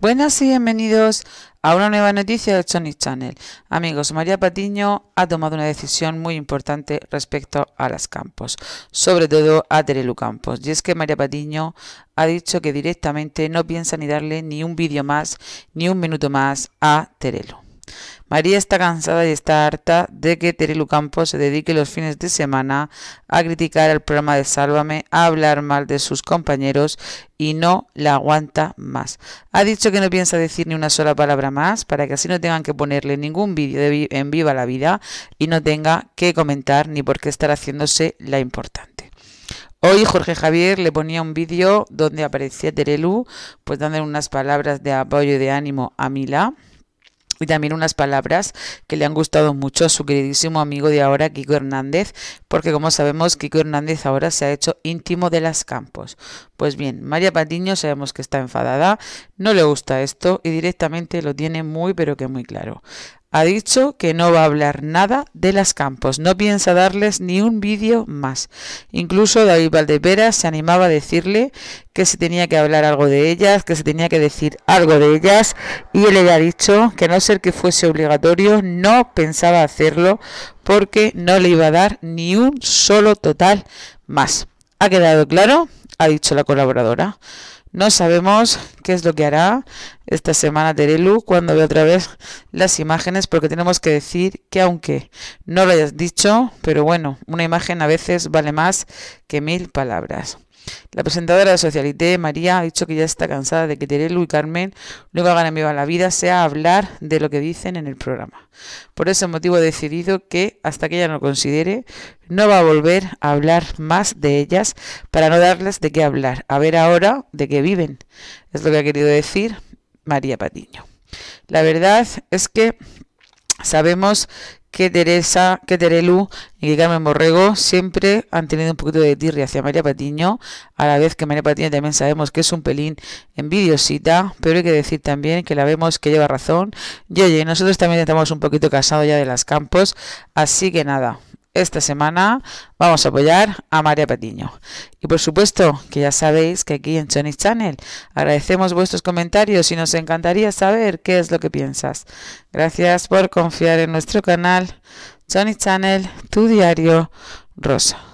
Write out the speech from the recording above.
Buenas y bienvenidos a una nueva noticia de Sony Channel. Amigos, María Patiño ha tomado una decisión muy importante respecto a las campos, sobre todo a Terelu Campos. Y es que María Patiño ha dicho que directamente no piensa ni darle ni un vídeo más, ni un minuto más a Terelu. María está cansada y está harta de que Terelu Campos se dedique los fines de semana a criticar el programa de Sálvame, a hablar mal de sus compañeros y no la aguanta más. Ha dicho que no piensa decir ni una sola palabra más para que así no tengan que ponerle ningún vídeo en Viva la Vida y no tenga que comentar ni por qué estar haciéndose la importante. Hoy Jorge Javier le ponía un vídeo donde aparecía Terelu, pues dándole unas palabras de apoyo y de ánimo a Mila y también unas palabras que le han gustado mucho a su queridísimo amigo de ahora, Kiko Hernández, porque como sabemos, Kiko Hernández ahora se ha hecho íntimo de las campos. Pues bien, María Patiño sabemos que está enfadada, no le gusta esto y directamente lo tiene muy pero que muy claro. Ha dicho que no va a hablar nada de las campos, no piensa darles ni un vídeo más. Incluso David Valdepera se animaba a decirle que se tenía que hablar algo de ellas, que se tenía que decir algo de ellas, y él le ha dicho que a no ser que fuese obligatorio, no pensaba hacerlo porque no le iba a dar ni un solo total más. ¿Ha quedado claro? ha dicho la colaboradora. No sabemos qué es lo que hará esta semana Terelu cuando vea otra vez las imágenes, porque tenemos que decir que aunque no lo hayas dicho, pero bueno, una imagen a veces vale más que mil palabras. La presentadora de Socialité, María, ha dicho que ya está cansada de que Terelu y Carmen no hagan hagan a la Vida sea hablar de lo que dicen en el programa. Por ese motivo he decidido que, hasta que ella no lo considere, no va a volver a hablar más de ellas para no darles de qué hablar. A ver ahora de qué viven. Es lo que ha querido decir María Patiño. La verdad es que sabemos que Teresa, que Terelu y que Carmen Borrego siempre han tenido un poquito de tirria hacia María Patiño, a la vez que María Patiño también sabemos que es un pelín envidiosita, pero hay que decir también que la vemos que lleva razón. Y oye, nosotros también estamos un poquito casados ya de las campos, así que nada esta semana vamos a apoyar a María Patiño. Y por supuesto que ya sabéis que aquí en Johnny's Channel agradecemos vuestros comentarios y nos encantaría saber qué es lo que piensas. Gracias por confiar en nuestro canal Sony Channel, tu diario rosa.